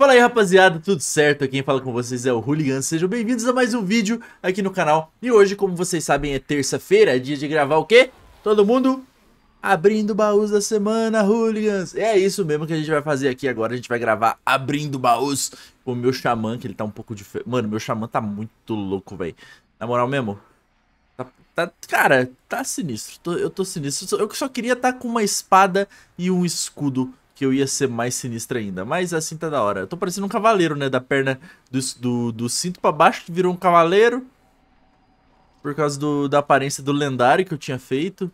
Fala aí rapaziada, tudo certo? Quem fala com vocês é o Hooligan, sejam bem-vindos a mais um vídeo aqui no canal E hoje, como vocês sabem, é terça-feira, é dia de gravar o quê? Todo mundo abrindo baús da semana, Hooligans! É isso mesmo que a gente vai fazer aqui agora, a gente vai gravar abrindo baús com o meu xamã, que ele tá um pouco diferente Mano, meu xamã tá muito louco, velho Na moral mesmo, tá, tá, cara, tá sinistro, tô, eu tô sinistro Eu só queria estar tá com uma espada e um escudo que eu ia ser mais sinistro ainda. Mas assim tá da hora. Eu tô parecendo um cavaleiro, né? Da perna do, do, do cinto pra baixo, virou um cavaleiro. Por causa do, da aparência do lendário que eu tinha feito.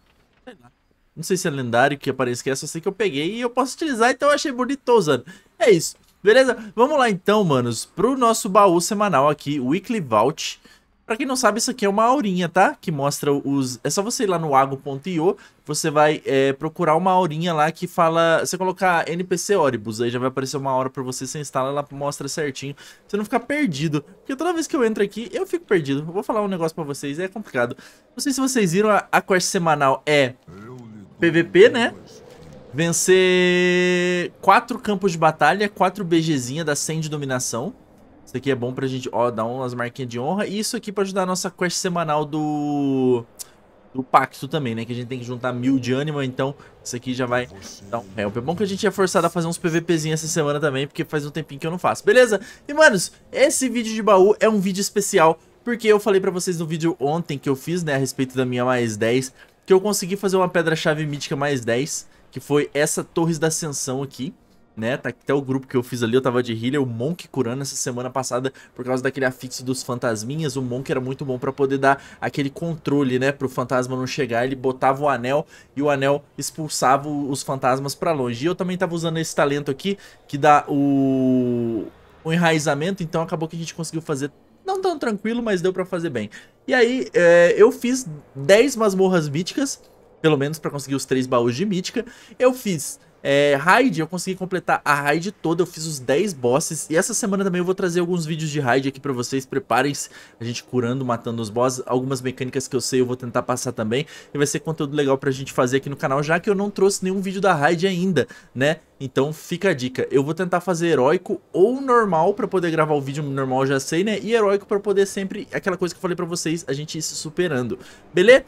Não sei se é lendário, que aparência que é, só sei que eu peguei e eu posso utilizar, então eu achei bonito usando. É isso, beleza? Vamos lá então, manos, pro nosso baú semanal aqui, Weekly Vault. Pra quem não sabe, isso aqui é uma aurinha, tá? Que mostra os... É só você ir lá no ago.io, você vai é, procurar uma aurinha lá que fala... Você colocar NPC Oribus, aí já vai aparecer uma hora pra você, você instala, ela mostra certinho. Você não ficar perdido, porque toda vez que eu entro aqui, eu fico perdido. vou falar um negócio pra vocês, é complicado. Não sei se vocês viram, a, a quest semanal é PVP, né? Vencer quatro campos de batalha, quatro BGzinha da 100 de dominação. Isso aqui é bom pra gente, ó, dar umas marquinhas de honra. E isso aqui pra ajudar a nossa quest semanal do... Do pacto também, né? Que a gente tem que juntar mil de ânimo, então isso aqui já vai dar um help. É bom que a gente é forçado a fazer uns PVPzinhos essa semana também, porque faz um tempinho que eu não faço, beleza? E, manos, esse vídeo de baú é um vídeo especial, porque eu falei pra vocês no vídeo ontem que eu fiz, né, a respeito da minha mais 10, que eu consegui fazer uma pedra-chave mítica mais 10, que foi essa Torres da Ascensão aqui né? Tá até o grupo que eu fiz ali, eu tava de healer, o Monk curando essa semana passada por causa daquele afixo dos fantasminhas. O Monk era muito bom para poder dar aquele controle, né? Pro fantasma não chegar. Ele botava o anel e o anel expulsava os fantasmas para longe. E eu também tava usando esse talento aqui, que dá o... o enraizamento. Então acabou que a gente conseguiu fazer não tão tranquilo, mas deu para fazer bem. E aí, é, eu fiz 10 masmorras míticas, pelo menos para conseguir os 3 baús de mítica. Eu fiz é, raid, eu consegui completar a raid toda, eu fiz os 10 bosses. E essa semana também eu vou trazer alguns vídeos de raid aqui pra vocês, preparem-se. A gente curando, matando os bosses, algumas mecânicas que eu sei eu vou tentar passar também. E vai ser conteúdo legal pra gente fazer aqui no canal, já que eu não trouxe nenhum vídeo da raid ainda, né? Então fica a dica, eu vou tentar fazer heróico ou normal pra poder gravar o vídeo normal já sei, né? E heróico pra poder sempre, aquela coisa que eu falei pra vocês, a gente ir se superando, beleza?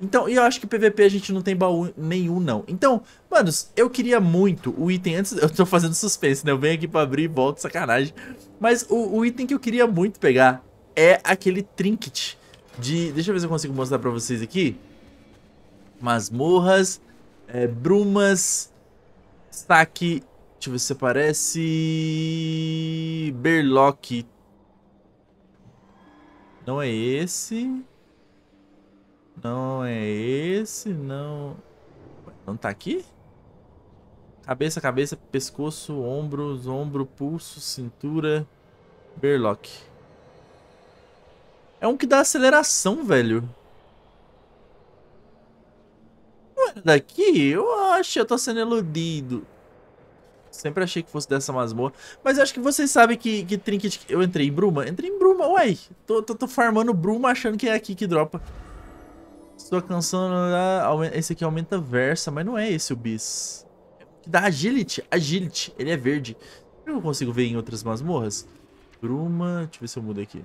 Então, e eu acho que PVP a gente não tem baú nenhum, não. Então, manos, eu queria muito o item antes... Eu tô fazendo suspense, né? Eu venho aqui pra abrir e volto, sacanagem. Mas o, o item que eu queria muito pegar é aquele trinket de... Deixa eu ver se eu consigo mostrar pra vocês aqui. Masmorras, é, brumas, saque... Deixa eu ver se aparece... Berlock. Não é esse... Não é esse, não... Não tá aqui? Cabeça, cabeça, pescoço, ombros, ombro, pulso, cintura, berlock. É um que dá aceleração, velho. Não daqui? Eu acho, eu tô sendo eludido. Sempre achei que fosse dessa masmorra. Mas acho que vocês sabem que, que trinket... Eu entrei em Bruma? Entrei em Bruma, uai. Tô, tô, tô farmando Bruma achando que é aqui que dropa sua canção, né, esse aqui aumenta versa, mas não é esse o bis. Que dá agility, agility, ele é verde. Eu não consigo ver em outras masmorras. Bruma, deixa eu ver se eu mudo aqui.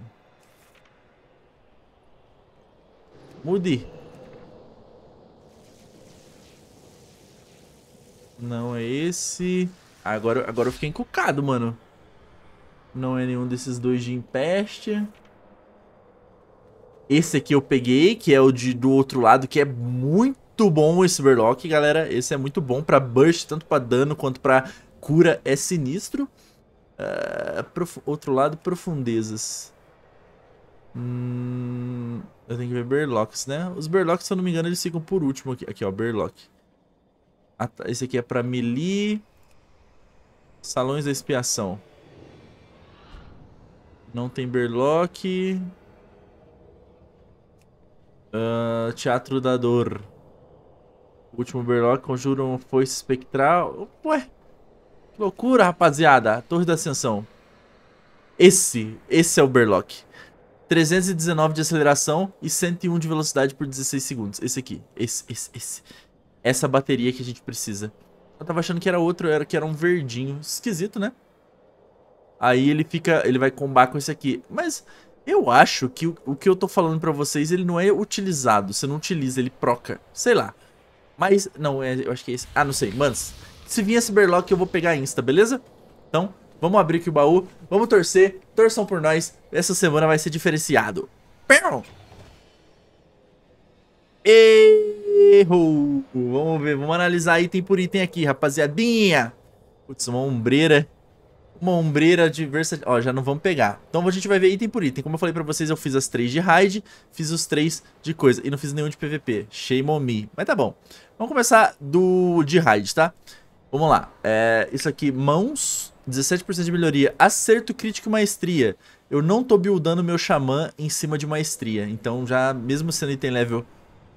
Mude. Não é esse. Agora, agora eu fiquei encucado, mano. Não é nenhum desses dois de impeste. Esse aqui eu peguei, que é o de, do outro lado, que é muito bom esse Berlock, galera. Esse é muito bom pra burst, tanto pra dano quanto pra cura. É sinistro. Uh, outro lado, profundezas. Hum, eu tenho que ver Berlocks, né? Os Berlocks, se eu não me engano, eles ficam por último aqui. Aqui, ó, Berlock. Ah, tá. Esse aqui é pra melee. Salões da expiação. Não tem Berlock. Uh, Teatro da Dor. O último Berlock conjura um foice espectral. Ué, que loucura, rapaziada. Torre da Ascensão. Esse, esse é o Berlock. 319 de aceleração e 101 de velocidade por 16 segundos. Esse aqui, esse, esse, esse. Essa bateria que a gente precisa. Eu tava achando que era outro, era que era um verdinho. Esquisito, né? Aí ele fica, ele vai combar com esse aqui. Mas eu acho que o, o que eu tô falando pra vocês, ele não é utilizado. Você não utiliza, ele proca. Sei lá. Mas, não, é, eu acho que é esse. Ah, não sei. Manos, se esse berlock, eu vou pegar Insta, beleza? Então, vamos abrir aqui o baú. Vamos torcer. Torçam por nós. Essa semana vai ser diferenciado. Pão! Erro! Vamos ver, vamos analisar item por item aqui, rapaziadinha. Putz, uma ombreira uma ombreira de versatilidade. Ó, já não vamos pegar. Então a gente vai ver item por item. Como eu falei pra vocês, eu fiz as três de raid, fiz os três de coisa. E não fiz nenhum de PVP. Shame on me. Mas tá bom. Vamos começar do de raid, tá? Vamos lá. É, isso aqui, mãos, 17% de melhoria. Acerto, crítico e maestria. Eu não tô buildando meu xamã em cima de maestria. Então já, mesmo sendo item level...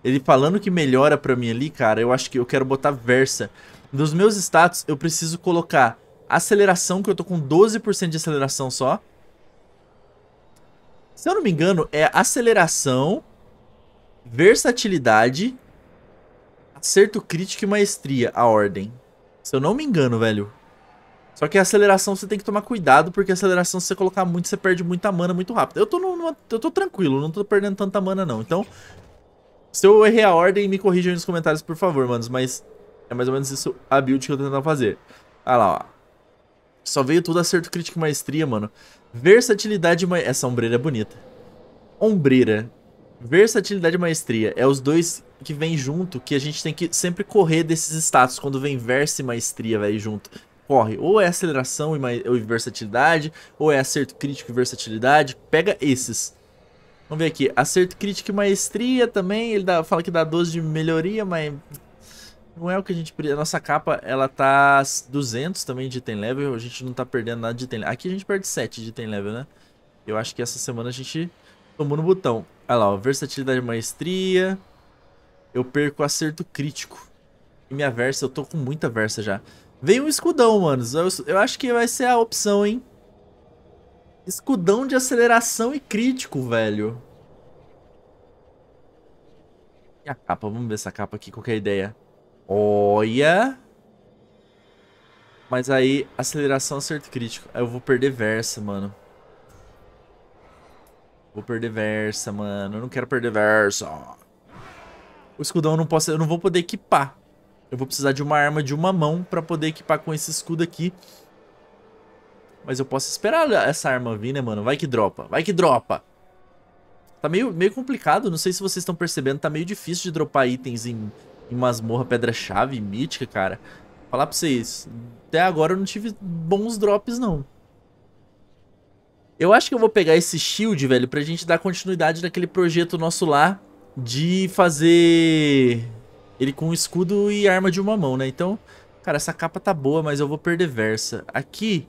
Ele falando que melhora pra mim ali, cara, eu acho que eu quero botar versa. Nos meus status, eu preciso colocar Aceleração, que eu tô com 12% de aceleração só. Se eu não me engano, é aceleração, versatilidade, acerto crítico e maestria, a ordem. Se eu não me engano, velho. Só que a aceleração você tem que tomar cuidado, porque a aceleração, se você colocar muito, você perde muita mana muito rápido. Eu tô, numa, eu tô tranquilo, não tô perdendo tanta mana, não. Então, se eu errei a ordem, me aí nos comentários, por favor, manos. Mas é mais ou menos isso a build que eu tô tentando fazer. Olha lá, ó. Só veio tudo acerto, crítico e maestria, mano. Versatilidade e maestria. Essa ombreira é bonita. Ombreira. Versatilidade e maestria. É os dois que vem junto que a gente tem que sempre correr desses status quando vem versa e maestria, velho, junto. Corre. Ou é aceleração e, ma... e versatilidade, ou é acerto crítico e versatilidade. Pega esses. Vamos ver aqui. Acerto crítico e maestria também. Ele dá... fala que dá 12 de melhoria, mas não é o que a gente precisa. A nossa capa, ela tá 200 também de item level. A gente não tá perdendo nada de item level. Aqui a gente perde 7 de item level, né? Eu acho que essa semana a gente tomou no botão. Olha lá, ó. Versatilidade maestria. Eu perco acerto crítico. E minha versa, eu tô com muita versa já. Vem um escudão, manos. Eu, eu acho que vai ser a opção, hein? Escudão de aceleração e crítico, velho. E a capa? Vamos ver essa capa aqui, qual é a ideia? Olha. Mas aí, aceleração, acerto crítico. Eu vou perder versa, mano. Vou perder versa, mano. Eu não quero perder versa. O escudão eu não posso... Eu não vou poder equipar. Eu vou precisar de uma arma de uma mão pra poder equipar com esse escudo aqui. Mas eu posso esperar essa arma vir, né, mano? Vai que dropa. Vai que dropa. Tá meio, meio complicado. Não sei se vocês estão percebendo. Tá meio difícil de dropar itens em em masmorra pedra-chave mítica, cara. Falar pra vocês, até agora eu não tive bons drops, não. Eu acho que eu vou pegar esse shield, velho, pra gente dar continuidade naquele projeto nosso lá de fazer ele com escudo e arma de uma mão, né? Então, cara, essa capa tá boa, mas eu vou perder versa. Aqui,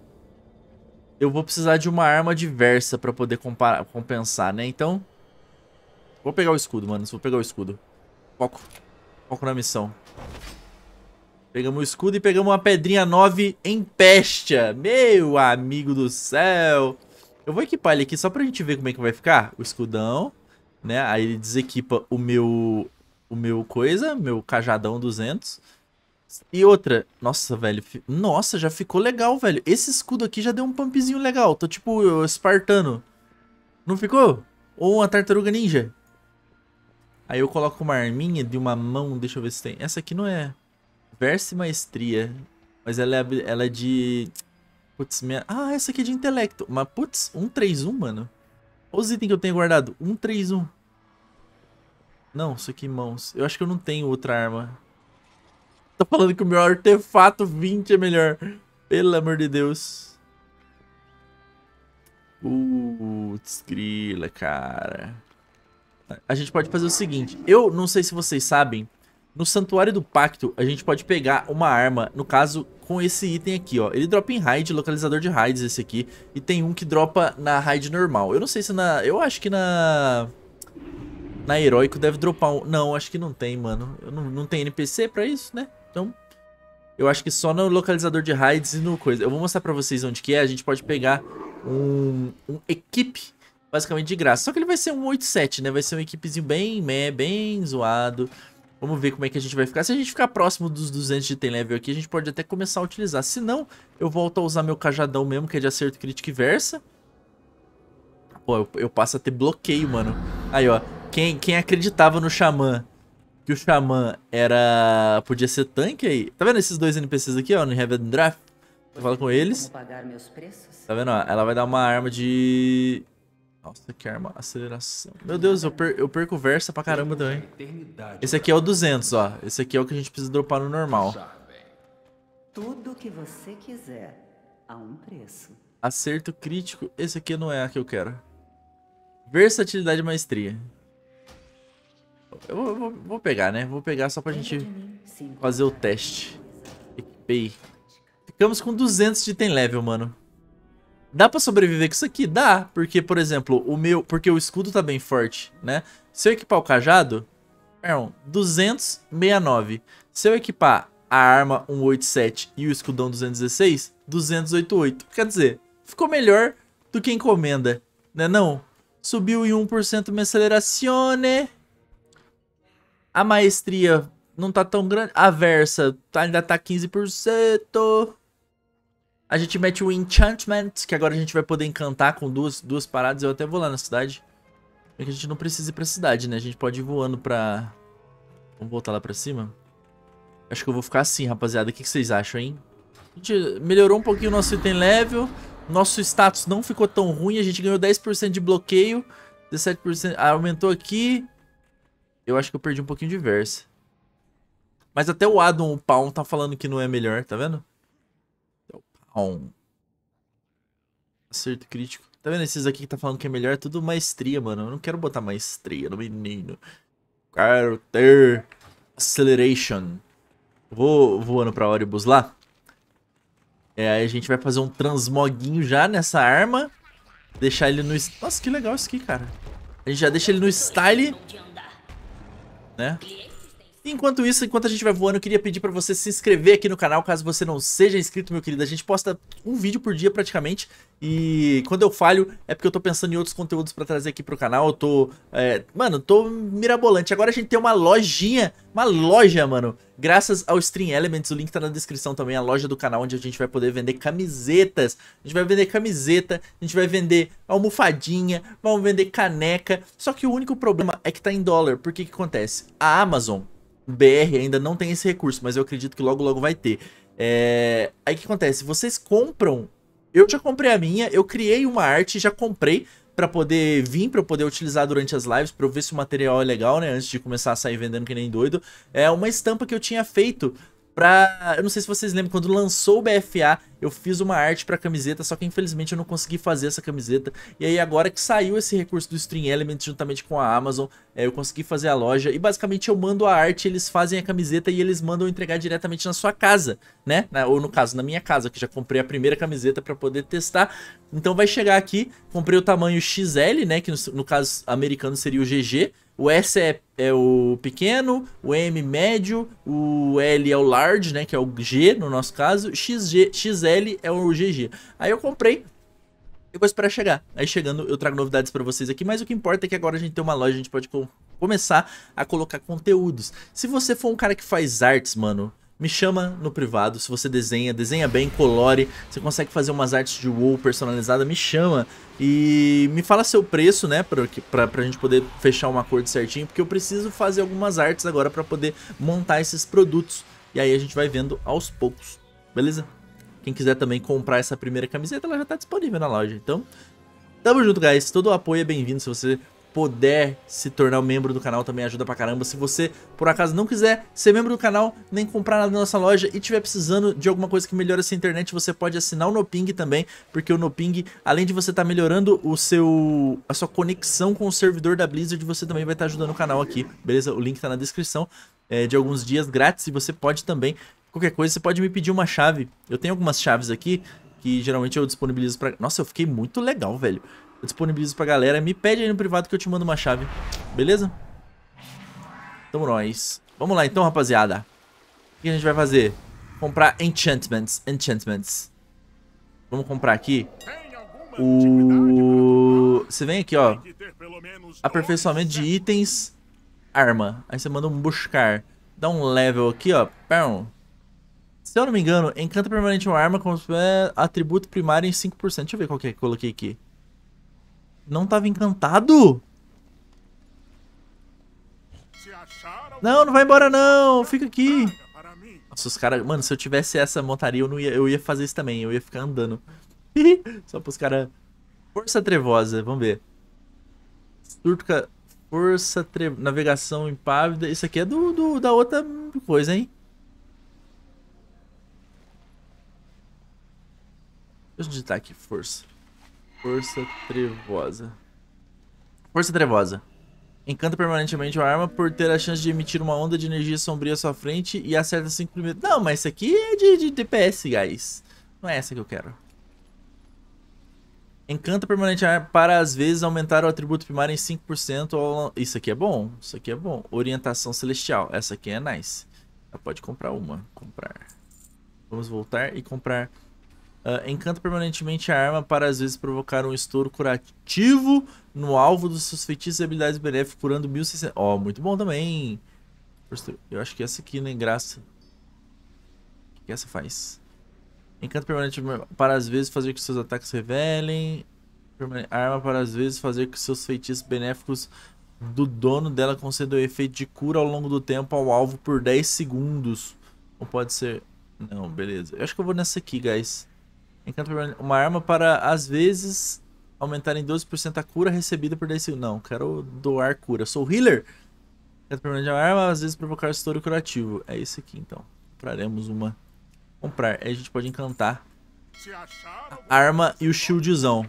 eu vou precisar de uma arma diversa pra poder compensar, né? Então, vou pegar o escudo, mano. Vou pegar o escudo. Foco. Foco na missão. Pegamos o escudo e pegamos uma pedrinha 9 em Pestia. Meu amigo do céu. Eu vou equipar ele aqui só pra gente ver como é que vai ficar. O escudão, né? Aí ele desequipa o meu... O meu coisa, meu cajadão 200. E outra, nossa, velho. Nossa, já ficou legal, velho. Esse escudo aqui já deu um pumpzinho legal. Tô tipo espartano. Não ficou? Ou uma tartaruga ninja. Aí eu coloco uma arminha de uma mão, deixa eu ver se tem. Essa aqui não é verso e maestria, mas ela é, ela é de... Putz, minha... Ah, essa aqui é de intelecto. Mas, putz, 131, mano. Olha os itens que eu tenho guardado. 131. Não, isso aqui mãos. Eu acho que eu não tenho outra arma. Tá falando que o meu artefato 20 é melhor. Pelo amor de Deus. Putz, grila, cara. A gente pode fazer o seguinte. Eu não sei se vocês sabem. No Santuário do Pacto, a gente pode pegar uma arma, no caso, com esse item aqui, ó. Ele dropa em raid, localizador de raids esse aqui. E tem um que dropa na raid normal. Eu não sei se na... Eu acho que na... Na heróico deve dropar um... Não, acho que não tem, mano. não, não tem NPC pra isso, né? Então, eu acho que só no localizador de raids e no coisa. Eu vou mostrar pra vocês onde que é. A gente pode pegar um, um equipe basicamente de graça. Só que ele vai ser um 8-7, né? Vai ser um equipezinho bem meh, bem zoado. Vamos ver como é que a gente vai ficar. Se a gente ficar próximo dos 200 de tem level aqui, a gente pode até começar a utilizar. Se não, eu volto a usar meu cajadão mesmo, que é de acerto, crítico e versa. Pô, eu, eu passo a ter bloqueio, mano. Aí, ó. Quem, quem acreditava no Xamã, que o Xamã era... Podia ser tanque aí. Tá vendo esses dois NPCs aqui, ó, no Heaven Draft? Fala com eles. Tá vendo, ó? Ela vai dar uma arma de... Nossa, que arma aceleração. Meu Deus, eu, per eu perco versa pra caramba também. Esse aqui é o 200, ó. Esse aqui é o que a gente precisa dropar no normal. Tudo que você quiser, a um preço. Acerto crítico. Esse aqui não é a que eu quero. Versatilidade e maestria. Eu vou, vou, vou pegar, né? Vou pegar só pra gente fazer o teste. Equipei. Ficamos com 200 de item level, mano. Dá pra sobreviver com isso aqui? Dá, porque, por exemplo, o meu... Porque o escudo tá bem forte, né? Se eu equipar o cajado... é um 269. Se eu equipar a arma 187 e o escudão 216, 288. Quer dizer, ficou melhor do que encomenda, né não? Subiu em 1% minha né? A maestria não tá tão grande. A versa ainda tá 15%. A gente mete o Enchantment, que agora a gente vai poder encantar com duas, duas paradas. Eu até vou lá na cidade. É que a gente não precisa ir pra cidade, né? A gente pode ir voando pra... Vamos voltar lá pra cima? Acho que eu vou ficar assim, rapaziada. O que vocês acham, hein? A gente melhorou um pouquinho o nosso item level. Nosso status não ficou tão ruim. A gente ganhou 10% de bloqueio. 17% ah, aumentou aqui. Eu acho que eu perdi um pouquinho de versa. Mas até o Adam, o Palm, tá falando que não é melhor, tá vendo? Acerto crítico. Tá vendo esses aqui que tá falando que é melhor? É tudo maestria, mano. Eu não quero botar maestria no menino. Quero ter acceleration. Vou voando pra Oribus lá. É, aí a gente vai fazer um transmoguinho já nessa arma. Deixar ele no... Nossa, que legal isso aqui, cara. A gente já deixa ele no style. Né? Enquanto isso, enquanto a gente vai voando, eu queria pedir para você se inscrever aqui no canal, caso você não seja inscrito, meu querido. A gente posta um vídeo por dia praticamente. E quando eu falho, é porque eu tô pensando em outros conteúdos para trazer aqui pro canal. Eu tô. É, mano, tô mirabolante. Agora a gente tem uma lojinha, uma loja, mano. Graças ao Stream Elements, o link tá na descrição também, a loja do canal, onde a gente vai poder vender camisetas. A gente vai vender camiseta, a gente vai vender almofadinha, vamos vender caneca. Só que o único problema é que tá em dólar. Por que que acontece? A Amazon BR ainda não tem esse recurso, mas eu acredito que logo logo vai ter. É... Aí o que acontece? Vocês compram. Eu já comprei a minha, eu criei uma arte, já comprei para poder vir, para eu poder utilizar durante as lives, para eu ver se o material é legal, né? Antes de começar a sair vendendo que nem doido. É uma estampa que eu tinha feito pra... Eu não sei se vocês lembram, quando lançou o BFA, eu fiz uma arte pra camiseta, só que infelizmente eu não consegui fazer essa camiseta. E aí agora que saiu esse recurso do Stream Element juntamente com a Amazon, é, eu consegui fazer a loja. E basicamente eu mando a arte, eles fazem a camiseta e eles mandam entregar diretamente na sua casa, né? Na, ou no caso, na minha casa, que já comprei a primeira camiseta pra poder testar. Então vai chegar aqui, comprei o tamanho XL, né? Que no, no caso americano seria o GG. O S é, é o pequeno, o M médio, o L é o large, né? Que é o G no nosso caso, XG, XL é o GG. Aí eu comprei, depois para chegar. Aí chegando eu trago novidades para vocês aqui, mas o que importa é que agora a gente tem uma loja, a gente pode co começar a colocar conteúdos. Se você for um cara que faz artes, mano, me chama no privado, se você desenha, desenha bem, colore, você consegue fazer umas artes de WoW personalizada, me chama e me fala seu preço, né, pra, pra, pra gente poder fechar um acordo certinho, porque eu preciso fazer algumas artes agora para poder montar esses produtos. E aí a gente vai vendo aos poucos, beleza? Quem quiser também comprar essa primeira camiseta, ela já tá disponível na loja, então... Tamo junto, guys. Todo o apoio é bem-vindo se você puder se tornar um membro do canal também ajuda pra caramba. Se você, por acaso, não quiser ser membro do canal, nem comprar nada na nossa loja e tiver precisando de alguma coisa que melhore essa internet, você pode assinar o Noping também, porque o Noping, além de você estar tá melhorando o seu a sua conexão com o servidor da Blizzard, você também vai estar tá ajudando o canal aqui, beleza? O link tá na descrição. É, de alguns dias grátis e você pode também, qualquer coisa, você pode me pedir uma chave. Eu tenho algumas chaves aqui que geralmente eu disponibilizo pra... Nossa, eu fiquei muito legal, velho. Eu disponibilizo pra galera. Me pede aí no privado que eu te mando uma chave. Beleza? Tamo nós. Vamos lá então, rapaziada. O que a gente vai fazer? Comprar enchantments. Enchantments. Vamos comprar aqui. O... Você vem aqui, ó. Aperfeiçoamento de itens. Arma. Aí você manda um buscar. Dá um level aqui, ó. Se eu não me engano, encanta permanente uma arma com é, atributo primário em 5%. Deixa eu ver qual que é que eu coloquei aqui. Não tava encantado? Não, não vai embora não, fica aqui. Nossa, os caras... Mano, se eu tivesse essa montaria, eu, não ia, eu ia fazer isso também. Eu ia ficar andando. Só pros caras... Força trevosa, vamos ver. Turca... Força tre... Navegação impávida. Isso aqui é do, do da outra coisa, hein? Deixa eu digitar aqui, força. Força Trevosa. Força Trevosa. Encanta permanentemente uma arma por ter a chance de emitir uma onda de energia sombria à sua frente e acerta 5 primeiros. Não, mas isso aqui é de, de DPS, guys. Não é essa que eu quero. Encanta permanente para, às vezes, aumentar o atributo primário em 5%. Ao... Isso aqui é bom. Isso aqui é bom. Orientação celestial. Essa aqui é nice. Já pode comprar uma. Comprar. Vamos voltar e comprar Uh, encanta permanentemente a arma para às vezes provocar um estouro curativo no alvo dos seus feitiços e habilidades benéficas, curando 1600. Ó, oh, muito bom também. Eu acho que essa aqui nem né, graça. O que essa faz? Encanto permanente para às vezes fazer que seus ataques revelem. Arma para às vezes fazer que seus feitiços benéficos do dono dela concedam o efeito de cura ao longo do tempo ao alvo por 10 segundos. Ou pode ser... Não, beleza. Eu acho que eu vou nessa aqui, guys. Encanto uma arma para, às vezes, aumentar em 12% a cura recebida por 10 segundos. Não, quero doar cura. Sou healer. Encanto permanente é uma arma, às vezes provocar estouro curativo. É isso aqui, então. Compraremos uma. Comprar. Aí a gente pode encantar a arma e o shieldzão.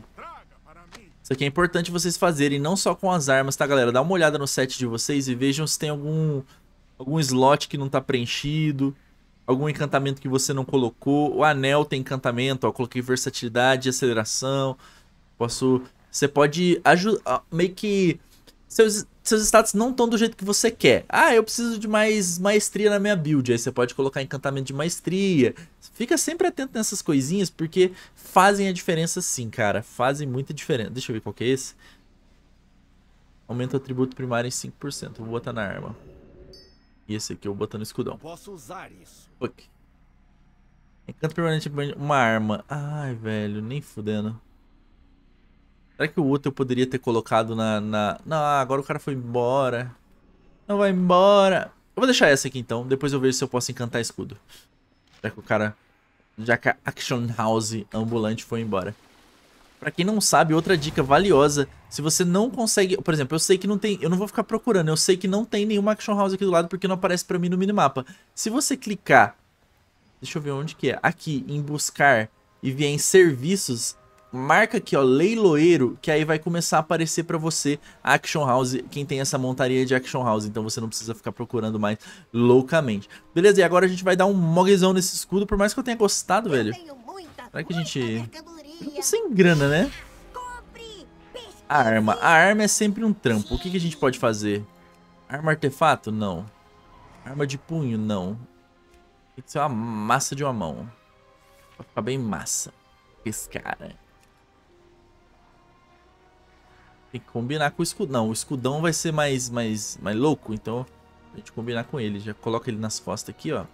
Isso aqui é importante vocês fazerem, não só com as armas, tá, galera? Dá uma olhada no set de vocês e vejam se tem algum, algum slot que não tá preenchido algum encantamento que você não colocou. O anel tem encantamento, ó, coloquei versatilidade, aceleração. Posso. Você pode ajudar. Meio que. Seus, seus status não estão do jeito que você quer. Ah, eu preciso de mais maestria na minha build. Aí você pode colocar encantamento de maestria. Fica sempre atento nessas coisinhas, porque fazem a diferença sim, cara. Fazem muita diferença. Deixa eu ver qual que é esse. Aumenta o atributo primário em 5%. Vou botar na arma. E esse aqui eu vou botar no escudão. Posso usar isso. Fuck. Encanto permanente uma arma. Ai, velho, nem fudendo. Será que o outro eu poderia ter colocado na, na... Não, ah, agora o cara foi embora. Não vai embora. Eu vou deixar essa aqui então, depois eu vejo se eu posso encantar escudo. Já que o cara... Já que a Action House ambulante foi embora. Para quem não sabe, outra dica valiosa, se você não consegue, por exemplo, eu sei que não tem, eu não vou ficar procurando, eu sei que não tem nenhuma action house aqui do lado porque não aparece para mim no minimapa. Se você clicar, deixa eu ver onde que é, aqui em buscar e vier em serviços, marca aqui, ó, leiloeiro, que aí vai começar a aparecer para você a Action House, quem tem essa montaria de Action House, então você não precisa ficar procurando mais loucamente. Beleza, e agora a gente vai dar um mogzão nesse escudo, por mais que eu tenha gostado, eu velho. Muita, Será que a gente sem grana, né? A arma. A arma é sempre um trampo. O que, que a gente pode fazer? Arma artefato? Não. Arma de punho? Não. Tem que ser uma massa de uma mão. Pra ficar bem massa. Pescara. Tem que combinar com o escudão. Não, o escudão vai ser mais, mais, mais louco. Então, a gente combinar com ele. Já coloca ele nas costas aqui, ó.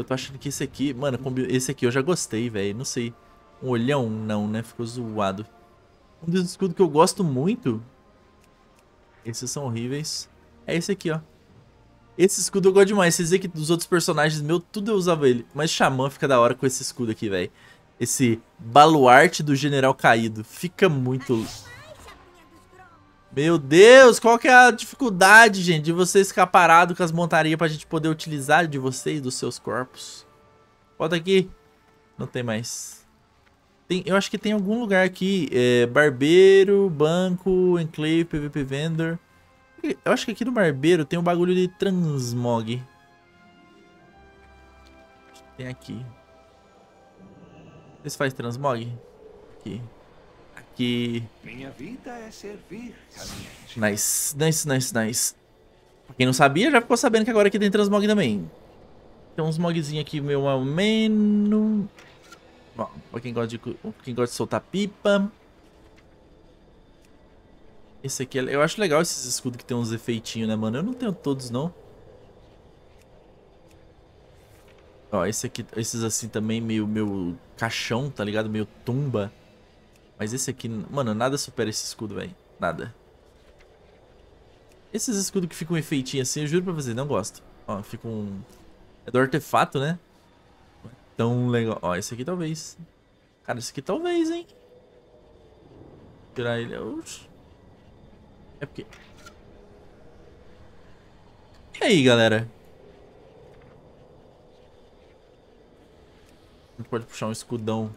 Eu tô achando que esse aqui... Mano, esse aqui eu já gostei, velho. Não sei. Um olhão? Não, né? Ficou zoado. Um dos escudos que eu gosto muito... Esses são horríveis. É esse aqui, ó. Esse escudo eu gosto demais. Vocês veem que dos outros personagens meu, tudo eu usava ele. Mas Xamã fica da hora com esse escudo aqui, velho. Esse baluarte do general caído. Fica muito... Meu Deus, qual que é a dificuldade, gente, de você escaparado com as montarias pra gente poder utilizar de vocês, dos seus corpos. Volta aqui. Não tem mais. Tem, eu acho que tem algum lugar aqui. É, barbeiro, banco, enclave, pvp vendor. Eu acho que aqui no barbeiro tem um bagulho de transmog. Tem aqui. Esse faz transmog? Aqui aqui. Minha vida é servir, nice, nice, nice, nice. Pra quem não sabia, já ficou sabendo que agora aqui tem transmog também. Tem uns mogzinhos aqui, meu menos Bom, pra quem gosta de, quem gosta de soltar pipa. Esse aqui, é eu acho legal esses escudos que tem uns efeitinhos, né, mano? Eu não tenho todos, não. Ó, esse aqui, esses assim também meio, meio caixão, tá ligado? Meio tumba. Mas esse aqui, mano, nada supera esse escudo, velho. Nada. Esses escudos que ficam um efeitinho assim, eu juro pra você, não gosto. Ó, fica um... É do artefato, né? Tão legal. Ó, esse aqui talvez. Cara, esse aqui talvez, hein? Tirar ele... Oxi. É porque... E aí, galera? A gente pode puxar um escudão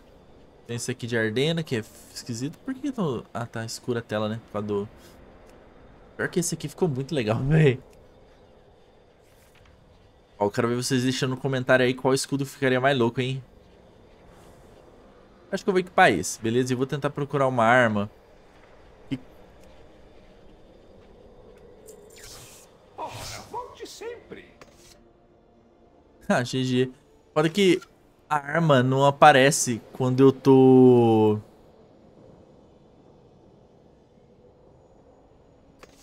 tem esse aqui de Ardena, que é esquisito. Por que tão... Ah, tá escura a tela, né? Por causa do... Pior que esse aqui ficou muito legal, velho. Ó, eu quero ver vocês deixando no comentário aí qual escudo ficaria mais louco, hein? Acho que eu vou equipar esse, beleza? E vou tentar procurar uma arma. Ora, volte sempre. ah, GG. Foda que a arma não aparece quando eu tô.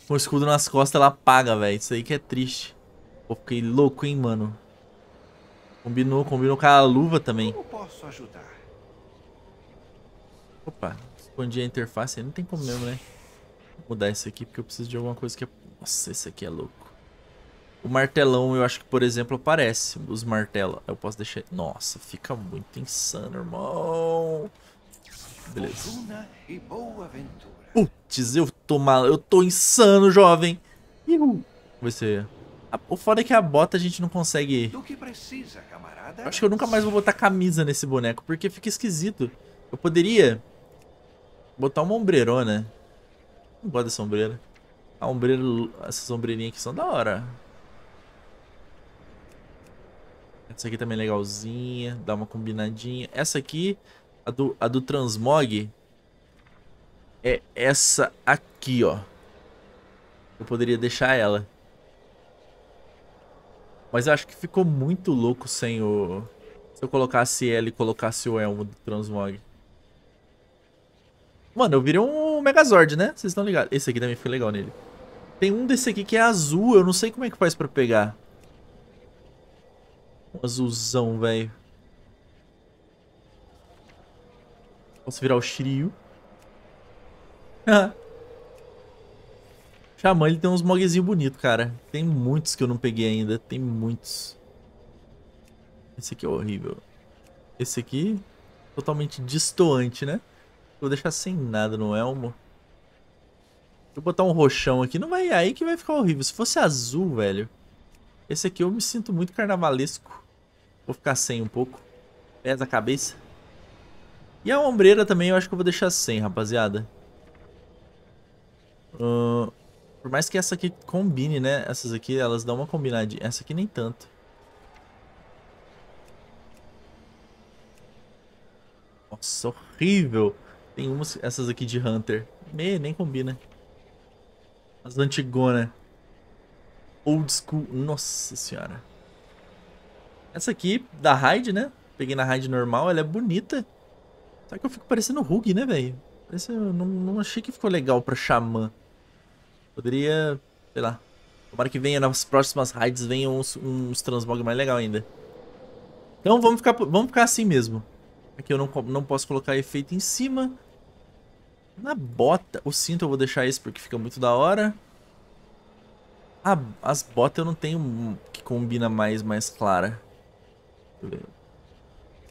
Com o escudo nas costas, ela apaga, velho. Isso aí que é triste. Pô, fiquei louco, hein, mano. Combinou, combinou com a luva também. Como posso ajudar? Opa, escondi a interface. Não tem como mesmo, né? Vou mudar isso aqui porque eu preciso de alguma coisa que é... Nossa, esse aqui é louco. O martelão, eu acho que, por exemplo, aparece. Os martelos. Eu posso deixar... Nossa, fica muito insano, irmão. Beleza. Putz, eu tô mal... Eu tô insano, jovem. Ihu. Vai ser... O foda é que a bota a gente não consegue... Do que precisa, camarada? acho que eu nunca mais vou botar camisa nesse boneco, porque fica esquisito. Eu poderia... Botar uma ombreirona. Não gosto dessa ombreira. A ombreira... Essas ombreirinhas aqui são da hora. Essa aqui também é legalzinha, dá uma combinadinha. Essa aqui, a do, a do Transmog, é essa aqui, ó. Eu poderia deixar ela. Mas eu acho que ficou muito louco sem o... Se eu colocasse ela e colocasse o elmo do Transmog. Mano, eu virei um Megazord, né? Vocês estão ligados? Esse aqui também foi legal nele. Tem um desse aqui que é azul, eu não sei como é que faz pra pegar. Um azulzão, velho. Posso virar o Shiryu. Xamã, ele tem uns mogzinhos bonitos, cara. Tem muitos que eu não peguei ainda. Tem muitos. Esse aqui é horrível. Esse aqui, totalmente destoante, né? Vou deixar sem nada no elmo. Vou botar um roxão aqui. Não vai aí que vai ficar horrível. Se fosse azul, velho. Esse aqui eu me sinto muito carnavalesco. Vou ficar sem um pouco. Pesa a cabeça. E a ombreira também eu acho que eu vou deixar sem, rapaziada. Uh, por mais que essa aqui combine, né? Essas aqui, elas dão uma combinadinha. Essa aqui nem tanto. Nossa, horrível. Tem umas, essas aqui de Hunter. Me, nem combina. As antigona. Old school. Nossa senhora. Essa aqui, da Raid, né? Peguei na Raid normal, ela é bonita. Só que eu fico parecendo Rug, né, velho? Parece... não, não achei que ficou legal pra Xamã. Poderia... Sei lá. Tomara que venha nas próximas raids, venham uns, uns transmog mais legal ainda. Então vamos ficar, vamos ficar assim mesmo. Aqui eu não, não posso colocar efeito em cima. Na bota, o cinto eu vou deixar esse porque fica muito da hora. A, ah, as botas eu não tenho que combina mais, mais clara. Vou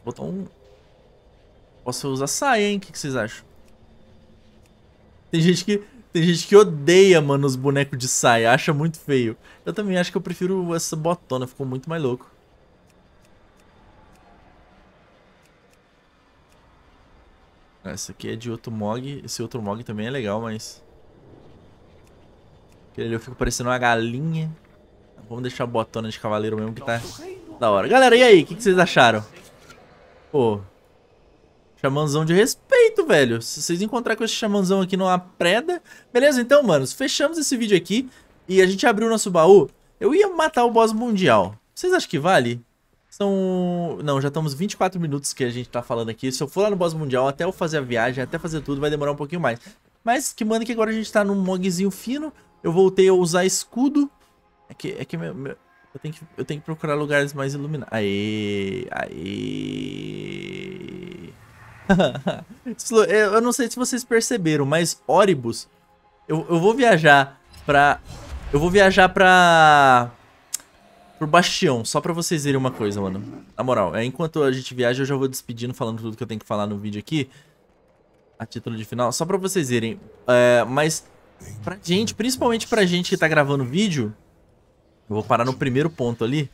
botar um... Posso usar saia, hein? O que, que vocês acham? Tem gente que... Tem gente que odeia, mano, os bonecos de saia. Acha muito feio. Eu também acho que eu prefiro essa botona. Ficou muito mais louco. Ah, essa aqui é de outro Mog. Esse outro Mog também é legal, mas... Aquele ali eu fico parecendo uma galinha. Vamos deixar a botona de cavaleiro mesmo que tá... Da hora. Galera, e aí? O que, que, vocês acharam? Pô. Xamãozão de respeito, velho. Se vocês encontrar com esse chamanzão aqui numa preda... Beleza, então, manos. Fechamos esse vídeo aqui. E a gente abriu o nosso baú. Eu ia matar o boss mundial. Vocês acham que vale? São... Não, já estamos 24 minutos que a gente tá falando aqui. Se eu for lá no boss mundial, até eu fazer a viagem, até fazer tudo, vai demorar um pouquinho mais. Mas que manda é que agora a gente tá num mogzinho fino. Eu voltei a usar escudo. É que, é que meu, meu... Eu tenho que, eu tenho que procurar lugares mais iluminados. Aê, aê. eu não sei se vocês perceberam, mas Oribus... Eu, eu vou viajar pra... Eu vou viajar pra... Pro Bastião, só pra vocês verem uma coisa, mano. Na moral, é, enquanto a gente viaja, eu já vou despedindo, falando tudo que eu tenho que falar no vídeo aqui. A título de final, só pra vocês verem. É, mas pra gente, principalmente pra gente que tá gravando vídeo, eu vou parar no primeiro ponto ali.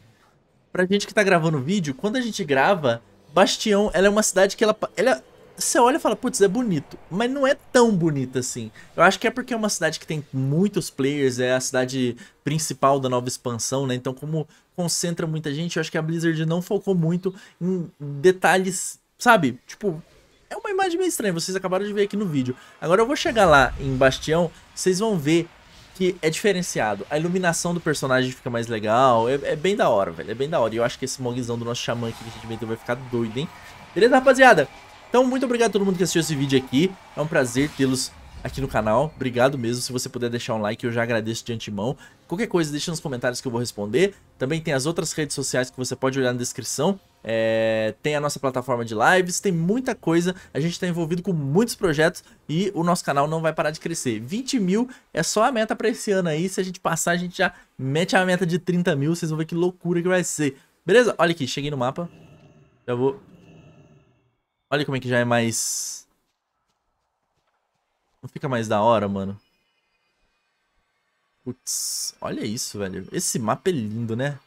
Pra gente que tá gravando vídeo, quando a gente grava, Bastião, ela é uma cidade que ela... ela você olha e fala, putz, é bonito. Mas não é tão bonita assim. Eu acho que é porque é uma cidade que tem muitos players, é a cidade principal da nova expansão, né? Então, como concentra muita gente, eu acho que a Blizzard não focou muito em detalhes, sabe? Tipo, é uma imagem meio estranha, vocês acabaram de ver aqui no vídeo. Agora eu vou chegar lá em Bastião, vocês vão ver que é diferenciado. A iluminação do personagem fica mais legal. É, é bem da hora, velho. É bem da hora. E eu acho que esse mogzão do nosso xamã aqui que a gente inventou vai ficar doido, hein? Beleza, rapaziada? Então, muito obrigado a todo mundo que assistiu esse vídeo aqui. É um prazer tê-los aqui no canal. Obrigado mesmo. Se você puder deixar um like, eu já agradeço de antemão. Qualquer coisa, deixa nos comentários que eu vou responder. Também tem as outras redes sociais que você pode olhar na descrição é, tem a nossa plataforma de lives, tem muita coisa. A gente está envolvido com muitos projetos e o nosso canal não vai parar de crescer. 20 mil é só a meta para esse ano aí. Se a gente passar, a gente já mete a meta de 30 mil. Vocês vão ver que loucura que vai ser. Beleza? Olha aqui, cheguei no mapa. Já vou... Olha como é que já é mais... Não fica mais da hora, mano. Putz, olha isso, velho. Esse mapa é lindo, né?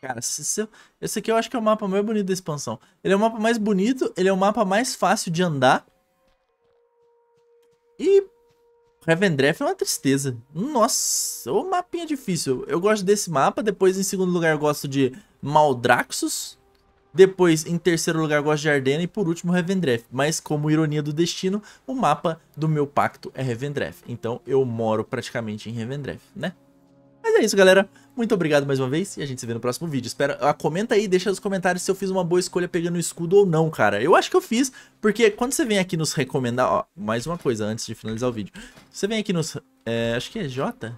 Cara, se, esse aqui eu acho que é o mapa mais bonito da expansão. Ele é o mapa mais bonito, ele é o mapa mais fácil de andar. E Revendreth é uma tristeza. Nossa, o mapinha é difícil. Eu gosto desse mapa, depois em segundo lugar eu gosto de Maldraxxus. Depois, em terceiro lugar, gosto de Ardena e por último, Revendreth. Mas como ironia do destino, o mapa do meu pacto é Revendreth. Então eu moro praticamente em Revendreth, né? é isso, galera. Muito obrigado mais uma vez e a gente se vê no próximo vídeo. Espera, ah, comenta aí, deixa nos comentários se eu fiz uma boa escolha pegando o escudo ou não, cara. Eu acho que eu fiz, porque quando você vem aqui nos recomendar... Ó, mais uma coisa antes de finalizar o vídeo. Você vem aqui nos... É, acho que é J?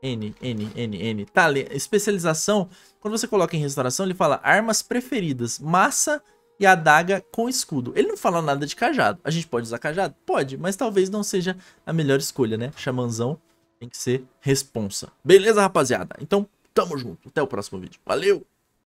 N, N, N, N. Tá, especialização. Quando você coloca em restauração, ele fala armas preferidas, massa e adaga com escudo. Ele não fala nada de cajado. A gente pode usar cajado? Pode, mas talvez não seja a melhor escolha, né? Chamanzão. Tem que ser responsa. Beleza, rapaziada? Então, tamo junto. Até o próximo vídeo. Valeu!